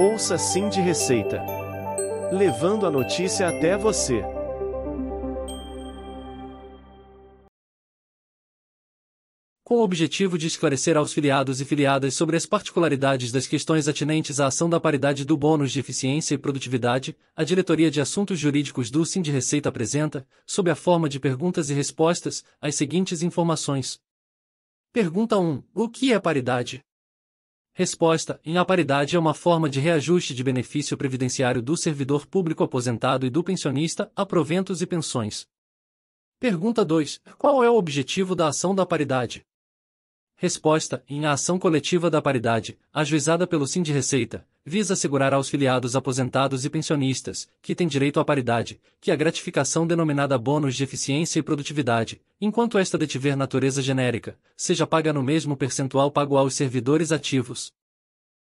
Ouça Sim de Receita. Levando a notícia até você. Com o objetivo de esclarecer aos filiados e filiadas sobre as particularidades das questões atinentes à ação da paridade do bônus de eficiência e produtividade, a Diretoria de Assuntos Jurídicos do Sim de Receita apresenta, sob a forma de perguntas e respostas, as seguintes informações. Pergunta 1. O que é paridade? Resposta: em a paridade é uma forma de reajuste de benefício previdenciário do servidor público aposentado e do pensionista a proventos e pensões. Pergunta 2: Qual é o objetivo da ação da paridade? Resposta: Em a ação coletiva da paridade, ajuizada pelo Sim de Receita, visa assegurar aos filiados aposentados e pensionistas, que têm direito à paridade, que a gratificação denominada bônus de eficiência e produtividade, enquanto esta detiver natureza genérica, seja paga no mesmo percentual pago aos servidores ativos.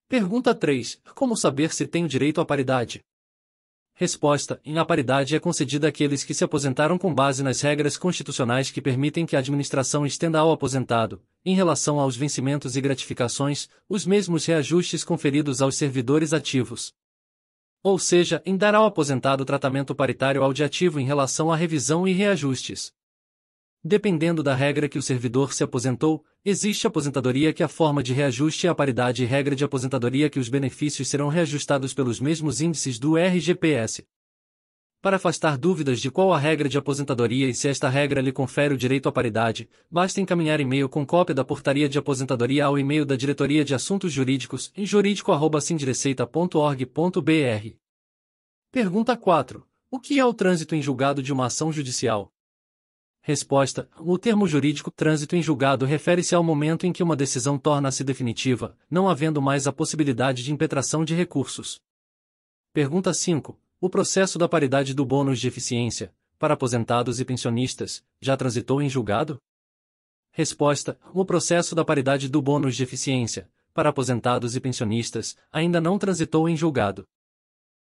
Pergunta 3. Como saber se tenho direito à paridade? Resposta: a paridade é concedida àqueles que se aposentaram com base nas regras constitucionais que permitem que a administração estenda ao aposentado, em relação aos vencimentos e gratificações, os mesmos reajustes conferidos aos servidores ativos. Ou seja, em dar ao aposentado tratamento paritário ao de ativo em relação à revisão e reajustes. Dependendo da regra que o servidor se aposentou, existe aposentadoria que a forma de reajuste é a paridade e regra de aposentadoria que os benefícios serão reajustados pelos mesmos índices do RGPS. Para afastar dúvidas de qual a regra de aposentadoria e se esta regra lhe confere o direito à paridade, basta encaminhar e-mail com cópia da portaria de aposentadoria ao e-mail da Diretoria de Assuntos Jurídicos em jurídico.sindreceita.org.br. Pergunta 4. O que é o trânsito em julgado de uma ação judicial? Resposta: O termo jurídico trânsito em julgado refere-se ao momento em que uma decisão torna-se definitiva, não havendo mais a possibilidade de impetração de recursos. Pergunta 5. O processo da paridade do bônus de eficiência, para aposentados e pensionistas, já transitou em julgado? Resposta: O processo da paridade do bônus de eficiência, para aposentados e pensionistas, ainda não transitou em julgado.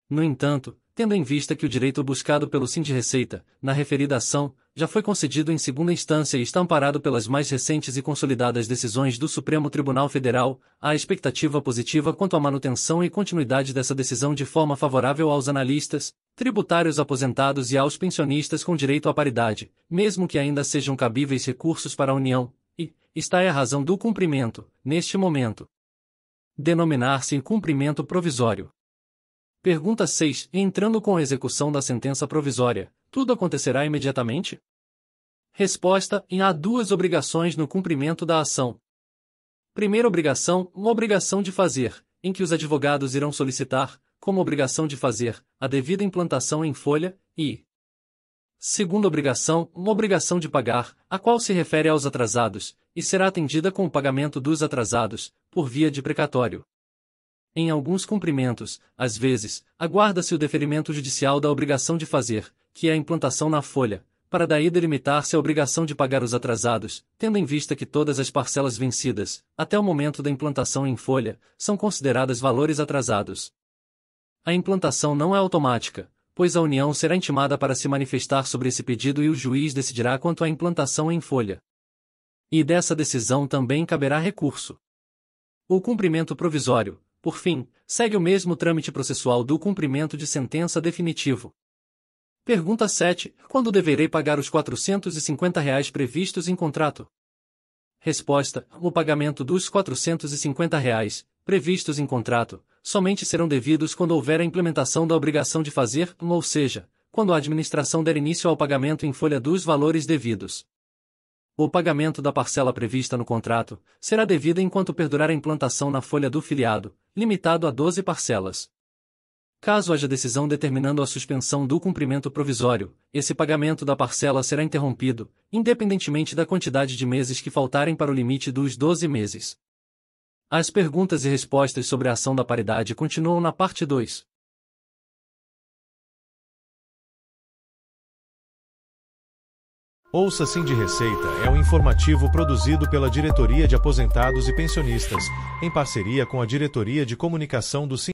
No entanto, tendo em vista que o direito buscado pelo Sind Receita, na referida ação, já foi concedido em segunda instância e está amparado pelas mais recentes e consolidadas decisões do Supremo Tribunal Federal, há expectativa positiva quanto à manutenção e continuidade dessa decisão de forma favorável aos analistas, tributários aposentados e aos pensionistas com direito à paridade, mesmo que ainda sejam cabíveis recursos para a União, e, está é a razão do cumprimento, neste momento. Denominar-se incumprimento provisório. Pergunta 6. Entrando com a execução da sentença provisória, tudo acontecerá imediatamente? Resposta: em há duas obrigações no cumprimento da ação. Primeira obrigação, uma obrigação de fazer, em que os advogados irão solicitar, como obrigação de fazer, a devida implantação em folha, e. Segunda obrigação, uma obrigação de pagar, a qual se refere aos atrasados, e será atendida com o pagamento dos atrasados, por via de precatório em alguns cumprimentos, às vezes, aguarda-se o deferimento judicial da obrigação de fazer, que é a implantação na folha, para daí delimitar-se a obrigação de pagar os atrasados, tendo em vista que todas as parcelas vencidas, até o momento da implantação em folha, são consideradas valores atrasados. A implantação não é automática, pois a União será intimada para se manifestar sobre esse pedido e o juiz decidirá quanto à implantação em folha. E dessa decisão também caberá recurso. O cumprimento provisório, por fim, segue o mesmo trâmite processual do cumprimento de sentença definitivo. Pergunta 7. Quando deverei pagar os R$ 450 reais previstos em contrato? Resposta. O pagamento dos R$ 450 reais, previstos em contrato, somente serão devidos quando houver a implementação da obrigação de fazer, ou seja, quando a administração der início ao pagamento em folha dos valores devidos. O pagamento da parcela prevista no contrato será devido enquanto perdurar a implantação na folha do filiado, limitado a 12 parcelas. Caso haja decisão determinando a suspensão do cumprimento provisório, esse pagamento da parcela será interrompido, independentemente da quantidade de meses que faltarem para o limite dos 12 meses. As perguntas e respostas sobre a ação da paridade continuam na parte 2. Ouça Sim de Receita é um informativo produzido pela Diretoria de Aposentados e Pensionistas, em parceria com a Diretoria de Comunicação do Sim.